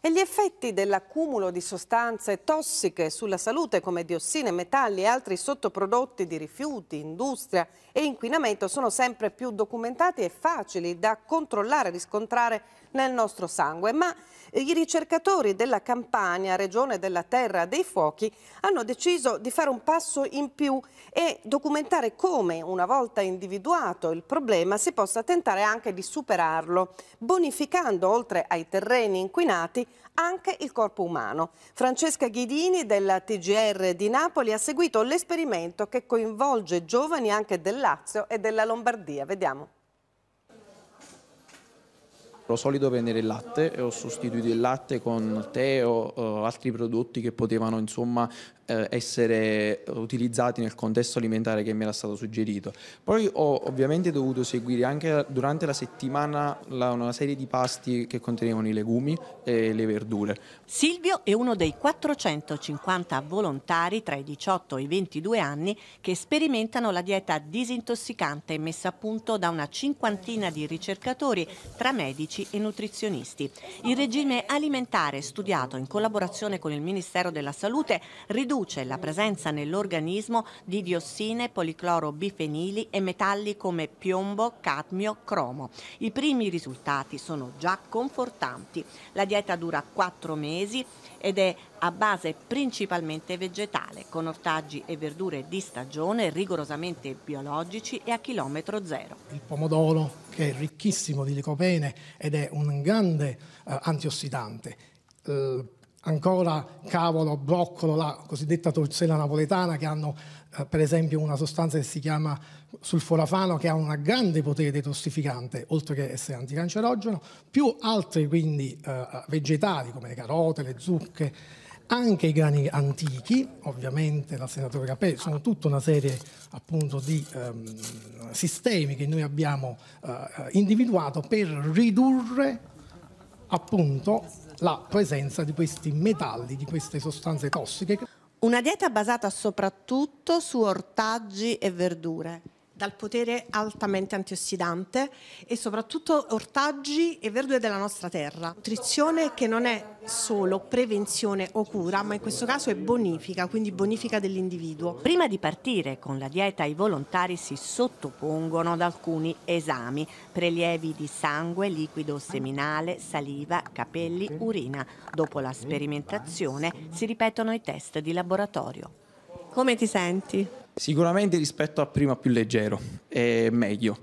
E gli effetti dell'accumulo di sostanze tossiche sulla salute come diossine, metalli e altri sottoprodotti di rifiuti, industria e inquinamento sono sempre più documentati e facili da controllare e riscontrare nel nostro sangue. Ma i ricercatori della Campania, regione della Terra dei Fuochi, hanno deciso di fare un passo in più e documentare come, una volta individuato il problema, si possa tentare anche di superarlo, bonificando oltre ai terreni inquinati anche il corpo umano. Francesca Ghidini della TGR di Napoli ha seguito l'esperimento che coinvolge giovani anche del Lazio e della Lombardia. Vediamo. Lo solito vendere il latte e ho sostituito il latte con tè o uh, altri prodotti che potevano insomma eh, essere utilizzati nel contesto alimentare che mi era stato suggerito. Poi ho ovviamente dovuto seguire anche durante la settimana una serie di pasti che contenevano i legumi e le verdure. Silvio è uno dei 450 volontari tra i 18 e i 22 anni che sperimentano la dieta disintossicante messa a punto da una cinquantina di ricercatori tra medici medici e nutrizionisti. Il regime alimentare studiato in collaborazione con il Ministero della Salute riduce la presenza nell'organismo di diossine, policloro bifenili e metalli come piombo, cadmio, cromo. I primi risultati sono già confortanti. La dieta dura 4 mesi ed è a base principalmente vegetale, con ortaggi e verdure di stagione rigorosamente biologici e a chilometro zero. Il pomodoro, che è ricchissimo di licopene ed è un grande eh, antiossidante. Eh, ancora cavolo, broccolo, la cosiddetta torcella napoletana che hanno eh, per esempio una sostanza che si chiama sulforafano che ha un grande potere detossificante oltre che essere anticancerogeno, più altri quindi eh, vegetali come le carote, le zucche anche i grani antichi, ovviamente dal senatore Capè, sono tutta una serie appunto di ehm, sistemi che noi abbiamo eh, individuato per ridurre appunto la presenza di questi metalli, di queste sostanze tossiche. Una dieta basata soprattutto su ortaggi e verdure dal potere altamente antiossidante e soprattutto ortaggi e verdure della nostra terra. Nutrizione che non è solo prevenzione o cura, ma in questo caso è bonifica, quindi bonifica dell'individuo. Prima di partire con la dieta i volontari si sottopongono ad alcuni esami, prelievi di sangue, liquido seminale, saliva, capelli, urina. Dopo la sperimentazione si ripetono i test di laboratorio. Come ti senti? Sicuramente rispetto a prima più leggero e meglio.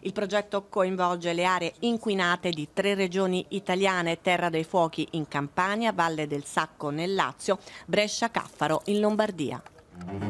Il progetto coinvolge le aree inquinate di tre regioni italiane, Terra dei Fuochi in Campania, Valle del Sacco nel Lazio, Brescia Caffaro in Lombardia.